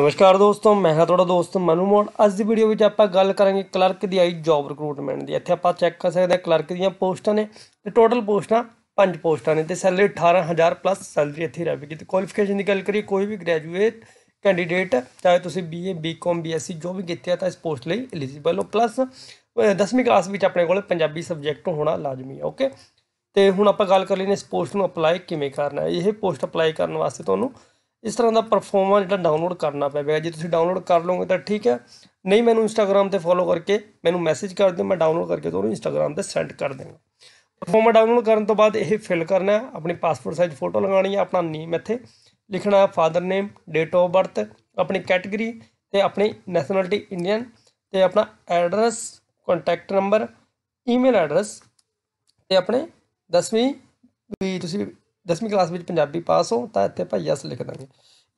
ਨਮਸਕਾਰ ਦੋਸਤੋ ਮੈਂ ਹਾਂ ਤੁਹਾਡਾ ਦੋਸਤ ਮਨੂ ਮੋੜ ਅੱਜ ਦੀ ਵੀਡੀਓ ਵਿੱਚ ਆਪਾਂ ਗੱਲ ਕਰਾਂਗੇ ਕਲਰਕ ਦੀ ਆਈ ਜੌਬ ਰਿਕਰੂਟਮੈਂਟ ਦੀ ਇੱਥੇ ਆਪਾਂ ਚੈੱਕ ਕਰ ਸਕਦੇ ਹਾਂ ਕਲਰਕ ਦੀਆਂ ਪੋਸਟਾਂ ਨੇ ਤੇ ਟੋਟਲ ਪੋਸਟਾਂ ਪੰਜ ਪੋਸਟਾਂ ਨੇ ਤੇ ਸੈਲਰੀ 18000 ਪਲੱਸ ਸੈਲਰੀ ਇੱਥੇ ਰਹੇਗੀ ਤੇ ਕੁਆਲੀਫਿਕੇਸ਼ਨ ਦੀ ਗੱਲ ਕਰੀਏ ਕੋਈ ਵੀ ਗ੍ਰੈਜੂਏਟ ਕੈਂਡੀਡੇਟ ਚਾਹੇ ਤੁਸੀਂ ਬੀਏ ਬੀਕਾਮ ਬੀਐਸਸੀ ਜੋ ਵੀ ਕੀਤੇ ਆ ਤਾਂ ਇਸ ਪੋਸਟ ਲਈ ਐਲੀਜੀਬਲ ਹੋ ਪਲੱਸ 10ਵੀਂ ਕਲਾਸ ਵਿੱਚ ਆਪਣੇ ਕੋਲ ਪੰਜਾਬੀ ਸਬਜੈਕਟ ਹੋਣਾ ਲਾਜ਼ਮੀ ਹੈ ਓਕੇ ਤੇ ਹੁਣ ਆਪਾਂ ਗੱਲ ਕਰ ਲਈਏ ਇਸ ਪੋਸਟ ਨੂੰ ਅਪਲਾਈ ਕਿਵੇਂ ਕਰਨਾ ਹੈ ਇਹ ਪੋਸਟ ਅਪਲਾਈ ਕਰਨ ਵਾਸਤੇ ਤੁਹਾਨੂੰ ਇਸ ਤਰ੍ਹਾਂ ਦਾ ਪਰਫਾਰਮਾ ਜਿਹੜਾ ਡਾਊਨਲੋਡ ਕਰਨਾ ਪਵੇਗਾ ਜੇ ਤੁਸੀਂ ਡਾਊਨਲੋਡ ਕਰ ਲਓਗੇ ਤਾਂ ਠੀਕ ਹੈ ਨਹੀਂ ਮੈਨੂੰ ਇੰਸਟਾਗ੍ਰam ਤੇ ਫੋਲੋ ਕਰਕੇ ਮੈਨੂੰ ਮੈਸੇਜ ਕਰ ਦਿਓ ਮੈਂ ਡਾਊਨਲੋਡ ਕਰਕੇ ਤੁਹਾਨੂੰ ਇੰਸਟਾਗ੍ਰam ਤੇ ਸੈਂਡ ਕਰ ਦੇਵਾਂ ਪਰਫਾਰਮਾ ਡਾਊਨਲੋਡ ਕਰਨ ਤੋਂ ਬਾਅਦ ਇਹ ਫਿਲ ਕਰਨਾ ਹੈ ਆਪਣੀ ਪਾਸਪੋਰਟ ਸਾਈਜ਼ ਫੋਟੋ ਲਗਾਣੀ ਹੈ ਆਪਣਾ ਨੇਮ ਇੱਥੇ ਲਿਖਣਾ ਹੈ father name date of birth ਆਪਣੀ ਕੈਟਾਗਰੀ ਤੇ ਆਪਣੀ ਨੈਸ਼ਨੈਲਿਟੀ ਇੰਡੀਅਨ ਤੇ ਆਪਣਾ address contact number email address ਤੇ ਆਪਣੇ 10ਵੀਂ ਵੀ ਤੁਸੀਂ 10ਵੀਂ ਕਲਾਸ ਵਿੱਚ ਪੰਜਾਬੀ ਪਾਸ ਹੋ ਤਾਂ ਇੱਥੇ ਭਾਈ ਯਸ ਲਿਖ ਦਾਂਗੇ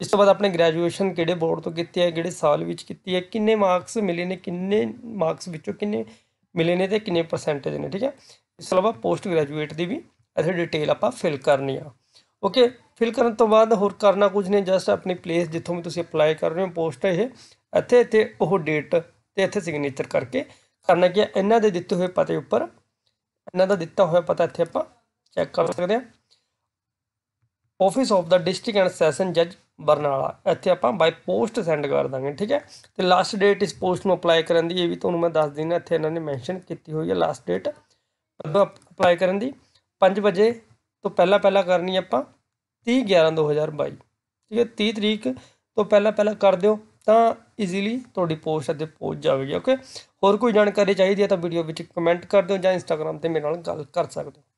ਇਸ ਤੋਂ ਬਾਅਦ ਆਪਣੇ ਗ੍ਰੈਜੂਏਸ਼ਨ ਕਿਹੜੇ ਬੋਰਡ ਤੋਂ ਕੀਤੀ ਹੈ ਕਿਹੜੇ ਸਾਲ ਵਿੱਚ ਕੀਤੀ ਹੈ ਕਿੰਨੇ ਮਾਰਕਸ ਮਿਲੇ ਨੇ ਕਿੰਨੇ ਮਾਰਕਸ ਵਿੱਚੋਂ ਕਿੰਨੇ ਮਿਲੇ ਨੇ ਤੇ ਕਿੰਨੇ ਪਰਸੈਂਟੇਜ ਨੇ ਠੀਕ ਹੈ ਇਸ ਤੋਂ ਇਲਾਵਾ ਪੋਸਟ ਗ੍ਰੈਜੂਏਟ ਦੀ ਵੀ ਇੱਥੇ ਡਿਟੇਲ ਆਪਾਂ ਫਿਲ ਕਰਨੀ ਆ ਓਕੇ ਫਿਲ ਕਰਨ ਤੋਂ ਬਾਅਦ ਹੋਰ ਕਰਨਾ ਕੁਝ ਨਹੀਂ ਜਸਟ ਆਪਣੀ ਪਲੇਸ ਜਿੱਥੋਂ ਵੀ ਤੁਸੀਂ ਅਪਲਾਈ ਕਰ ਰਹੇ ਹੋ ਪੋਸਟ ਇਹ ਇੱਥੇ ਇੱਥੇ ਉਹ ਡੇਟ ਤੇ ਇੱਥੇ ਸਿਗਨੇਚਰ ਕਰਕੇ ਕਰਨਾ ਕਿ ਇਹਨਾਂ ਦੇ ਦਿੱਤੇ ਹੋਏ ਪਤੇ ਉੱਪਰ ਇਹਨਾਂ ਦਾ ਦਿੱਤਾ ਹੋਇਆ ਪਤਾ ਇੱਥੇ ਆਪਾਂ ਚੈੱਕ ਕਰ ਸਕਦੇ ਹਾਂ ਆਫਿਸ ਆਫ ਦਾ ਡਿਸਟ੍ਰਿਕਟ ਐਂਡ ਸੈਸ਼ਨ ਜੱਜ ਬਰਨਾਲਾ ਇੱਥੇ ਆਪਾਂ ਬਾਈ ਪੋਸਟ ਸੈਂਡ ਕਰ ਦਾਂਗੇ ਠੀਕ ਹੈ ਤੇ ਲਾਸਟ ਡੇਟ ਇਸ ਪੋਸਟ ਨੂੰ ਅਪਲਾਈ ਕਰਨ ਦੀ ਇਹ ਵੀ ਤੁਹਾਨੂੰ ਮੈਂ ਦੱਸ ਦਿੰਦਾ ਇੱਥੇ ਇਹਨਾਂ ਨੇ ਮੈਂਸ਼ਨ ਕੀਤੀ ਹੋਈ ਹੈ ਲਾਸਟ ਡੇਟ ਕਦੋਂ ਅਪਲਾਈ ਕਰਨ ਦੀ 5 ਵਜੇ ਤੋਂ ਪਹਿਲਾਂ ਪਹਿਲਾਂ ਕਰਨੀ ਆਪਾਂ 30 11 2022 ਠੀਕ ਹੈ 30 ਤਰੀਕ ਤੋਂ ਪਹਿਲਾਂ ਪਹਿਲਾਂ ਕਰ ਦਿਓ ਤਾਂ ਈਜ਼ੀਲੀ ਤੁਹਾਡੀ ਪੋਸਟ ਅੱਗੇ ਪਹੁੰਚ ਜਾਵੇਗੀ ਓਕੇ ਹੋਰ ਕੋਈ ਜਾਣਕਾਰੀ ਚਾਹੀਦੀ ਹੈ ਤਾਂ ਵੀਡੀਓ ਵਿੱਚ ਕਮੈਂਟ ਕਰ ਦਿਓ ਜਾਂ ਇੰਸਟਾਗ੍ਰam ਤੇ ਮੇਰੇ ਨਾਲ ਗੱਲ ਕਰ ਸਕਦੇ ਹੋ